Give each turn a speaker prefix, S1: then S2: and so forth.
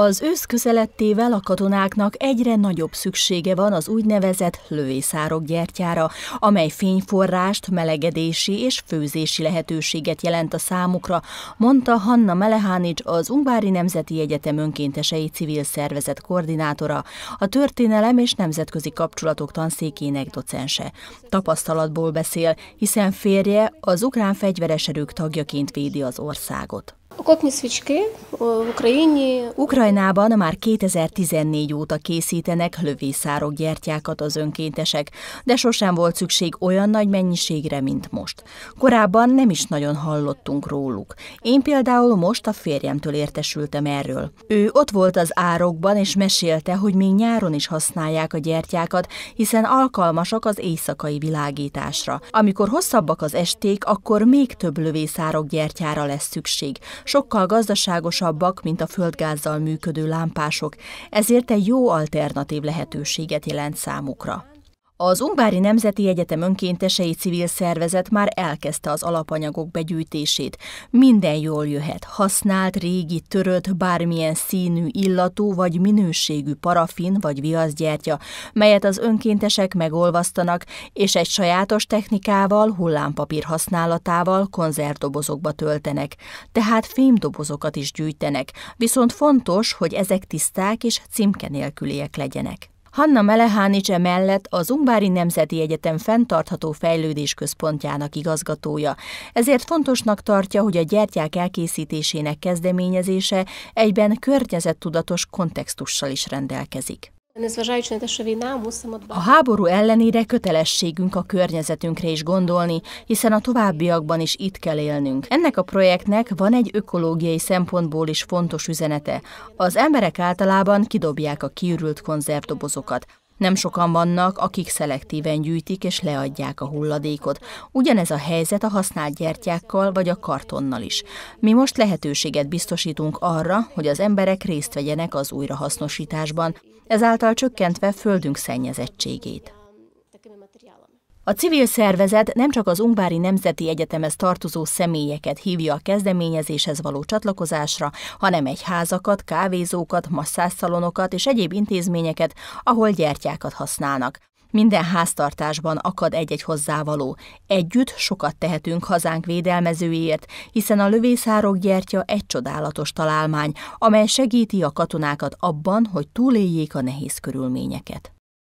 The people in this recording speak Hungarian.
S1: Az ősz közelettével a katonáknak egyre nagyobb szüksége van az úgynevezett lövészárok gyertyára, amely fényforrást, melegedési és főzési lehetőséget jelent a számukra, mondta Hanna Melehánics, az Ungvári Nemzeti Egyetem önkéntesei civil szervezet koordinátora, a történelem és nemzetközi kapcsolatok tanszékének docense. Tapasztalatból beszél, hiszen férje az ukrán fegyveres erők tagjaként védi az országot. A kopni свічки Ukrajnában már 2014 óta készítenek lövészárok gyertyákat az önkéntesek, de sosem volt szükség olyan nagy mennyiségre, mint most. Korábban nem is nagyon hallottunk róluk. Én például most a férjemtől értesültem erről. Ő ott volt az árokban, és mesélte, hogy még nyáron is használják a gyertyákat, hiszen alkalmasak az éjszakai világításra. Amikor hosszabbak az esték, akkor még több lövészárok gyertyára lesz szükség sokkal gazdaságosabbak, mint a földgázzal működő lámpások, ezért egy jó alternatív lehetőséget jelent számukra. Az Ungvári Nemzeti Egyetem önkéntesei civil szervezet már elkezdte az alapanyagok begyűjtését. Minden jól jöhet, használt, régi, törött, bármilyen színű, illatú vagy minőségű parafin vagy viaszgyertya, melyet az önkéntesek megolvasztanak, és egy sajátos technikával, hullámpapír használatával konzervdobozokba töltenek. Tehát fémdobozokat is gyűjtenek, viszont fontos, hogy ezek tiszták és címke nélküliek legyenek. Hanna Melehánicse mellett az Ungvári Nemzeti Egyetem fenntartható fejlődés központjának igazgatója, ezért fontosnak tartja, hogy a gyertyák elkészítésének kezdeményezése egyben környezettudatos kontextussal is rendelkezik. A háború ellenére kötelességünk a környezetünkre is gondolni, hiszen a továbbiakban is itt kell élnünk. Ennek a projektnek van egy ökológiai szempontból is fontos üzenete. Az emberek általában kidobják a kiürült konzervdobozokat. Nem sokan vannak, akik szelektíven gyűjtik és leadják a hulladékot. Ugyanez a helyzet a használt gyertyákkal vagy a kartonnal is. Mi most lehetőséget biztosítunk arra, hogy az emberek részt vegyenek az újrahasznosításban, ezáltal csökkentve földünk szennyezettségét. A civil szervezet nem csak az Ungvári Nemzeti Egyetemhez tartozó személyeket hívja a kezdeményezéshez való csatlakozásra, hanem egy házakat, kávézókat, masszázszalonokat és egyéb intézményeket, ahol gyertyákat használnak. Minden háztartásban akad egy-egy hozzávaló. Együtt sokat tehetünk hazánk védelmezőiért, hiszen a lövészárok gyertya egy csodálatos találmány, amely segíti a katonákat abban, hogy túléljék a nehéz körülményeket.